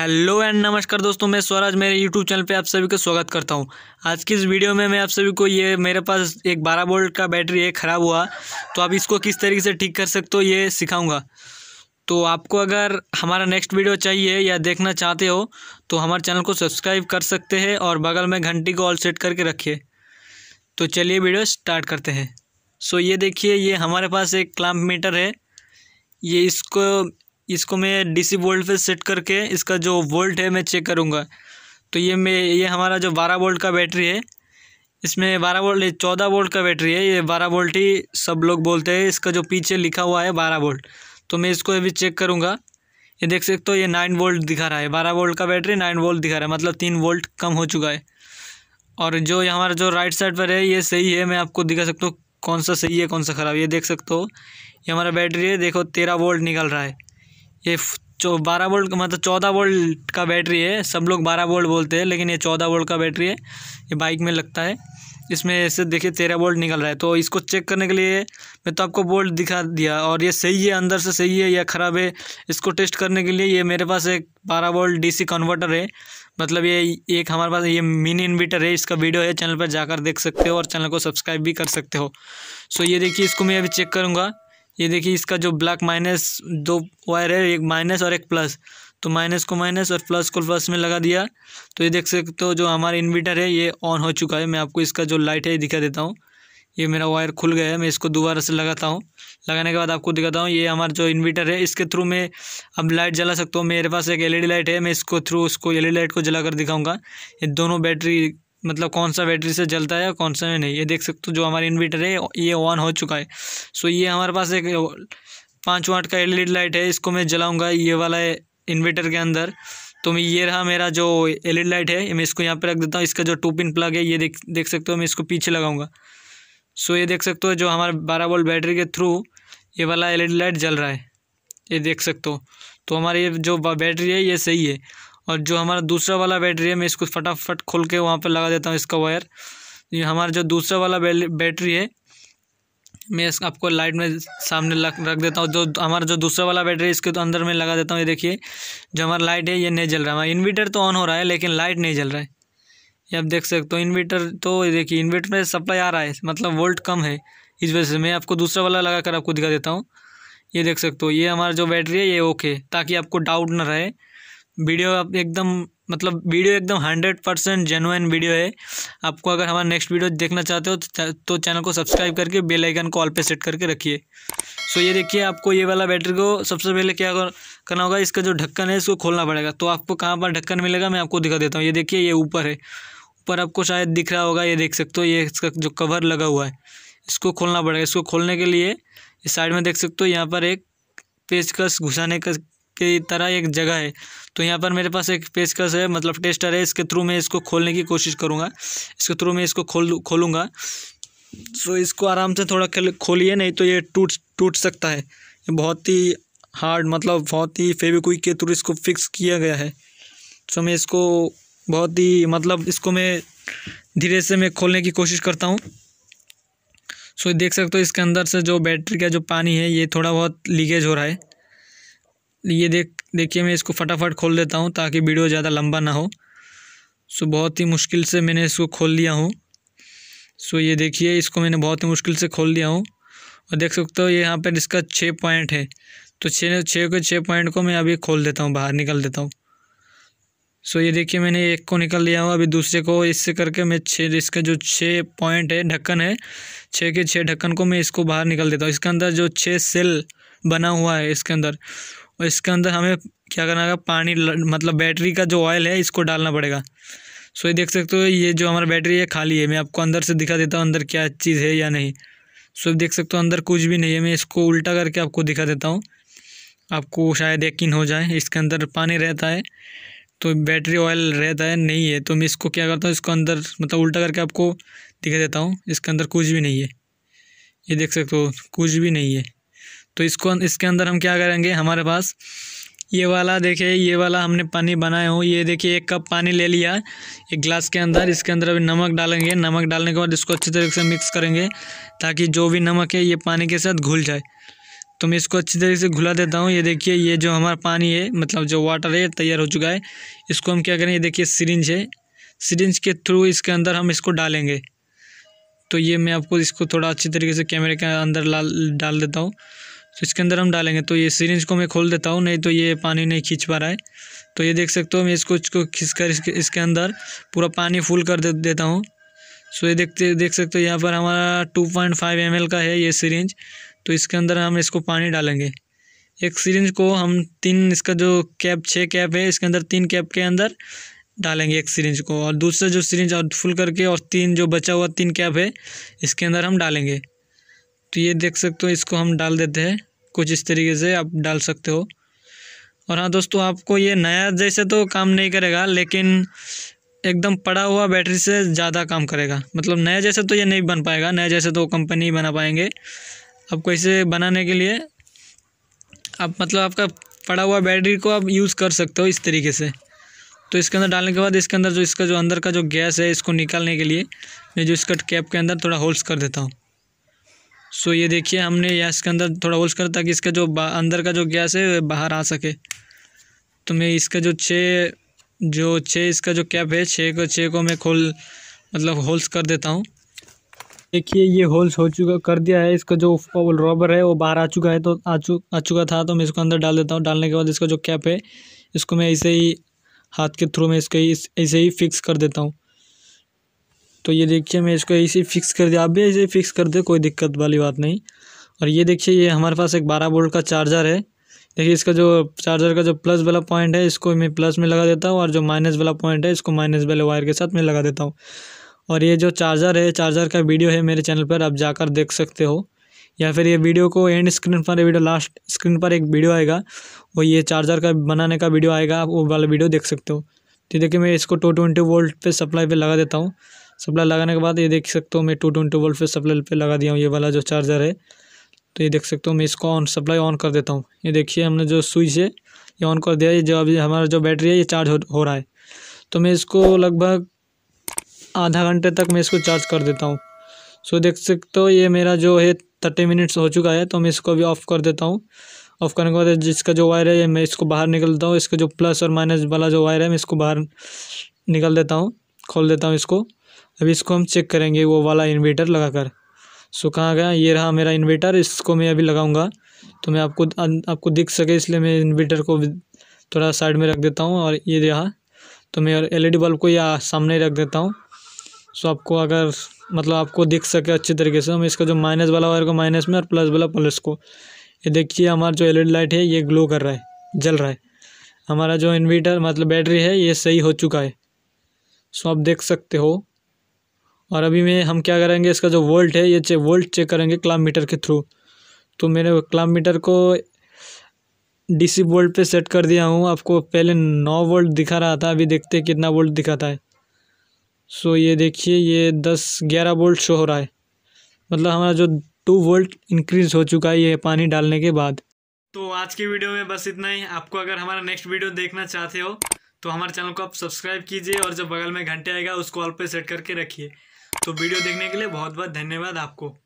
hello and नमस्कार दोस्तों मैं स्वराज मेरे यूट्यूब चैनल पे आप सभी का स्वागत करता हूँ आज की इस वीडियो में मैं आप सभी को ये मेरे पास एक 12 वोल्ट का बैटरी है ख़राब हुआ तो आप इसको किस तरीके से ठीक कर सकते हो ये सिखाऊंगा तो आपको अगर हमारा नेक्स्ट वीडियो चाहिए या देखना चाहते हो तो हमारे चैनल को सब्सक्राइब कर सकते हैं और बगल में घंटी को ऑल सेट करके रखिए तो चलिए वीडियो स्टार्ट करते हैं सो ये देखिए ये हमारे पास एक क्लाम्प मीटर है ये इसको इसको मैं डीसी वोल्ट पे सेट करके इसका जो वोल्ट है मैं चेक करूँगा तो ये मैं ये हमारा जो बारह वोल्ट का बैटरी है इसमें बारह वोल्ट चौदह वोल्ट का बैटरी है ये बारह वोल्ट ही सब लोग बोलते हैं इसका जो पीछे लिखा हुआ है बारह वोल्ट तो मैं इसको अभी चेक करूँगा ये देख सकते हो ये नाइन वोल्ट दिखा रहा है बारह वोल्ट का बैटरी नाइन वोल्ट दिखा रहा है मतलब तीन वोल्ट कम हो चुका है और जो हमारा जो राइट साइड पर है ये सही है मैं आपको दिखा सकता हूँ कौन सा सही है कौन सा ख़राब ये देख सकते हो ये हमारा बैटरी है देखो तेरह वोल्ट निकल रहा है ये जो बारह वोल्ट मतलब चौदह वोल्ट का बैटरी है सब लोग बारह वोल्ट बोलते हैं लेकिन ये चौदह वोल्ट का बैटरी है ये बाइक में लगता है इसमें ऐसे देखिए तेरह वोल्ट निकल रहा है तो इसको चेक करने के लिए मैं तो आपको वोल्ट दिखा दिया और ये सही है अंदर से सही है या ख़राब है इसको टेस्ट करने के लिए ये मेरे पास एक बारह वोल्ट डीसी कन्वर्टर है मतलब ये एक हमारे पास ये मिनी इन्वर्टर है इसका वीडियो है चैनल पर जाकर देख सकते हो और चैनल को सब्सक्राइब भी कर सकते हो सो ये देखिए इसको मैं अभी चेक करूँगा ये देखिए इसका जो ब्लैक माइनस दो वायर है एक माइनस और एक प्लस तो माइनस को माइनस और प्लस को प्लस में लगा दिया तो ये देख सकते हो जो हमारा इन्वर्टर है ये ऑन हो चुका है मैं आपको इसका जो लाइट है ये दिखा देता हूँ ये मेरा वायर खुल गया है मैं इसको दोबारा से लगाता हूँ लगाने के बाद आपको दिखाता हूँ ये हमारा जो इन्वर्टर है इसके थ्रू मैं अब लाइट जला सकता हूँ मेरे पास एक एलईडी लाइट है मैं इसको थ्रू उसको एलईडी लाइट को जला कर ये दोनों बैटरी मतलब कौन सा बैटरी से जलता है कौन सा नहीं ये देख सकते हो जो हमारा इन्वर्टर है ये ऑन हो चुका है सो ये हमारे पास एक पाँच वाट का एल लाइट है इसको मैं जलाऊँगा ये वाला इन्वर्टर के अंदर तो मैं ये रहा मेरा जो एल लाइट है मैं इसको यहाँ पर रख देता हूँ इसका जो टू पिन प्लग है ये देख देख सकते हो मैं इसको पीछे लगाऊँगा सो ये देख सकते हो जो हमारे बारह वोल्ट बैटरी के थ्रू ये वाला एल लाइट जल रहा है ये देख सकते हो तो हमारी ये जो बैटरी है ये सही है और जो हमारा दूसरा वाला बैटरी है मैं इसको फटाफट खोल के वहाँ पर लगा देता हूँ इसका वायर ये हमारा जो दूसरा वाला बैटरी है मैं इस आपको लाइट में सामने लग रख देता हूँ जो हमारा जो दूसरा वाला बैटरी है इसके तो अंदर में लगा देता हूँ ये देखिए जो हमारा लाइट है ये नहीं जल रहा है हमारा इन्वर्टर तो ऑन हो रहा है लेकिन लाइट नहीं जल रहा है ये आप देख सकते हो इन्वर्टर तो ये देखिए इन्वर्टर में सप्लाई आ रहा है मतलब वोल्ट कम है इस वजह से मैं आपको दूसरा वाला लगा कर आपको दिखा देता हूँ ये देख सकते हो ये हमारा जो बैटरी है ये ओके ताकि आपको डाउट ना रहे वीडियो आप एकदम मतलब वीडियो एकदम हंड्रेड परसेंट जेनुइन वीडियो है आपको अगर हमारा नेक्स्ट वीडियो देखना चाहते हो तो चैनल तो को सब्सक्राइब करके बेल आइकन को ऑल पे सेट करके रखिए सो ये देखिए आपको ये वाला बैटरी को सबसे पहले क्या करना होगा इसका जो ढक्कन है इसको खोलना पड़ेगा तो आपको कहाँ पर ढक्कन मिलेगा मैं आपको दिखा देता हूँ ये देखिए ये ऊपर है ऊपर आपको शायद दिख रहा होगा ये देख सकते हो ये इसका जो कवर लगा हुआ है इसको खोलना पड़ेगा इसको खोलने के लिए इस साइड में देख सकते हो यहाँ पर एक पेचकस घुसाने का की तरह एक जगह है तो यहाँ पर मेरे पास एक पेचकस है मतलब टेस्टर है इसके थ्रू मैं इसको खोलने की कोशिश करूँगा इसके थ्रू मैं इसको खोल खोलूँगा सो इसको आराम से थोड़ा खोलिए नहीं तो ये टूट टूट सकता है ये बहुत ही हार्ड मतलब बहुत ही फेविक्विक के थ्रू इसको फिक्स किया गया है सो मैं इसको बहुत ही मतलब इसको मैं धीरे से मैं खोलने की कोशिश करता हूँ सो देख सकते हो इसके अंदर से जो बैटरी का जो पानी है ये थोड़ा बहुत लीकेज हो रहा है ये देख देखिए मैं इसको फटाफट खोल देता हूँ ताकि वीडियो ज़्यादा लंबा ना हो सो बहुत ही मुश्किल से मैंने इसको खोल लिया हूँ सो ये देखिए इसको मैंने बहुत ही मुश्किल से खोल लिया हूँ और देख सकते हो ये यहाँ पर इसका छः पॉइंट है तो छः छः के छः पॉइंट को मैं अभी खोल देता हूँ बाहर निकल देता हूँ सो ये देखिए मैंने एक को निकल लिया हूँ अभी दूसरे को इससे करके मैं छः इसका जो छः पॉइंट है ढक्कन है छः के छः ढक्कन को मैं इसको बाहर निकल देता हूँ इसके अंदर जो छः सेल बना हुआ है इसके अंदर और इसके अंदर हमें क्या करना होगा पानी मतलब बैटरी का जो ऑयल है इसको डालना पड़ेगा सो ये देख सकते हो ये जो हमारा बैटरी है खाली है मैं आपको अंदर से दिखा देता हूँ अंदर क्या चीज़ है या नहीं सो देख सकते हो अंदर कुछ भी नहीं है मैं इसको उल्टा करके आपको दिखा देता हूँ आपको शायद यकीन हो जाए इसके अंदर पानी रहता है तो बैटरी ऑयल रहता है नहीं है तो मैं इसको क्या करता हूँ इसको अंदर मतलब उल्टा करके आपको दिखा देता हूँ इसके अंदर कुछ भी नहीं है ये देख सकते हो कुछ भी नहीं है तो इसको अं-, इसके अंदर हम क्या करेंगे हमारे पास ये वाला देखिए ये वाला हमने पानी बनाए हो ये देखिए एक कप पानी ले लिया एक गिलास के अंदर इसके अंदर अभी नमक डालेंगे नमक डालने के बाद इसको अच्छी तरीके से मिक्स करेंगे ताकि जो भी नमक है ये पानी के साथ घुल जाए तो मैं इसको अच्छी तरीके से घुला देता हूँ ये देखिए ये जो हमारा पानी है मतलब जो वाटर है तैयार हो चुका है इसको हम क्या करेंगे देखिए सीरेंज है सिरिंज के थ्रू इसके अंदर हम इसको डालेंगे तो ये मैं आपको इसको थोड़ा अच्छी तरीके से कैमरे के अंदर डाल देता हूँ तो इसके अंदर हम डालेंगे तो ये सीरेंज को मैं खोल देता हूँ नहीं तो ये पानी नहीं खींच पा रहा है तो ये देख सकते हो मैं इसको इसको खींच कर इसके इसके अंदर पूरा पानी फुल कर दे, देता हूँ सो ये देखते देख सकते हो यहाँ पर हमारा two point five M L का है ये सीरेंज तो इसके अंदर हम इसको पानी डालेंगे एक सीरेंज को हम तीन इसका जो कैप छः कैप है इसके अंदर तीन कैप के अंदर डालेंगे एक सीरेंज को और दूसरा जो सीरेंज और फुल करके और तीन जो बचा हुआ तीन कैप है इसके अंदर हम डालेंगे तो ये देख सकते हो इसको हम डाल देते हैं कुछ इस तरीके से आप डाल सकते हो और हाँ दोस्तों आपको ये नया जैसे तो काम नहीं करेगा लेकिन एकदम पड़ा हुआ बैटरी से ज़्यादा काम करेगा मतलब नया जैसे तो ये नहीं बन पाएगा नया जैसे तो कंपनी ही बना पाएंगे आपको इसे बनाने के लिए आप मतलब आपका पड़ा हुआ बैटरी को आप यूज़ कर सकते हो इस तरीके से तो इसके अंदर डालने के बाद इसके अंदर जो इसका जो अंदर का जो गैस है इसको निकालने के लिए मैं जो इसका कैप के अंदर थोड़ा होल्स कर देता हूँ सो ये देखिए हमने या इसके अंदर थोड़ा होल्स कर ताकि इसका जो अंदर का जो गैस है बाहर आ सके तो मैं इसका जो छः जो छः इसका जो कैप है छः को छः को मैं खोल मतलब होल्स कर देता हूँ देखिए ये होल्स हो चुका कर दिया है इसका जो रॉबर है वो बाहर आ चुका है तो आ चु आ चुका था तो मैं इसको अंदर डाल देता हूँ डालने के बाद इसका जो कैप है इसको मैं ऐसे ही हाथ के थ्रू में इसको ऐसे ही फिक्स कर देता हूँ तो ये देखिए मैं इसको ऐसे फिक्स कर दिया आप भी ऐसे फिक्स कर दे कोई दिक्कत वाली बात नहीं और ये देखिए ये हमारे पास एक बारह वोल्ट का चार्जर है देखिए इसका जो चार्जर का जो प्लस वाला पॉइंट है इसको मैं प्लस में लगा देता हूँ और जो माइनस वाला पॉइंट है इसको माइनस वाले वायर के साथ मैं लगा देता हूँ और ये जो चार्जर है चार्जर का वीडियो है मेरे चैनल पर आप जाकर देख सकते हो या फिर ये वीडियो को एंड स्क्रीन पर वीडियो लास्ट स्क्रीन पर एक वीडियो आएगा वो ये चार्जर का बनाने का वीडियो आएगा आप वो वाला वीडियो देख सकते हो तो देखिए मैं इसको टू ट्वेंटी वोल्ट पे सप्लाई पे लगा देता हूँ सप्लाई लगाने के बाद ये देख सकते हो मैं टू ट्वेंटी वोल्ट पे सप्लाई पे लगा दिया हूँ ये वाला जो चार्जर है तो ये देख सकते हो मैं इसको ऑन सप्लाई ऑन कर देता हूँ ये देखिए हमने जो स्विच है ये ऑन कर दिया है जो अभी हमारा जो बैटरी है ये चार्ज हो, हो रहा है तो मैं इसको लगभग आधा घंटे तक मैं इसको चार्ज कर देता हूँ सो देख सकते हो ये मेरा जो है थर्टी मिनट्स हो चुका है तो मैं इसको अभी ऑफ़ कर देता हूँ ऑफ़ करने के बाद जिसका जो वायर है मैं इसको बाहर निकलता हूँ इसका जो प्लस और माइनस वाला जो वायर है मैं इसको बाहर निकल देता हूँ खोल देता हूँ इसको अभी इसको हम चेक करेंगे वो वाला इन्वेटर लगाकर सो कहाँ गया ये रहा मेरा इन्वेटर इसको मैं अभी लगाऊंगा तो मैं आपको आपको दिख सके इसलिए मैं इन्वेटर को थोड़ा साइड में रख देता हूँ और ये रहा तो मैं एल बल्ब को या सामने रख देता हूँ सो आपको अगर मतलब आपको दिख सके अच्छे तरीके से हम इसका जो माइनस वाला वायर को माइनस में और प्लस वाला प्लस को ये देखिए हमारा जो एल लाइट है ये ग्लो कर रहा है जल रहा है हमारा जो इन्वेटर मतलब बैटरी है ये सही हो चुका है सो आप देख सकते हो और अभी में हम क्या करेंगे इसका जो वोल्ट है ये चे वोल्ट चेक करेंगे क्लाम मीटर के थ्रू तो मैंने क्लाम मीटर को डीसी वोल्ट पे सेट कर दिया हूँ आपको पहले नौ वोल्ट दिखा रहा था अभी देखते हैं कितना वोल्ट दिखाता है सो ये देखिए ये दस ग्यारह वोल्ट शो हो रहा है मतलब हमारा जो टू वोल्ट इंक्रीज़ हो चुका है ये पानी डालने के बाद तो आज की वीडियो में बस इतना ही आपको अगर हमारा नेक्स्ट वीडियो देखना चाहते हो तो हमारे चैनल को आप सब्सक्राइब कीजिए और जब बगल में घंटे आएगा उसको ऑल पे सेट करके रखिए तो वीडियो देखने के लिए बहुत बहुत धन्यवाद आपको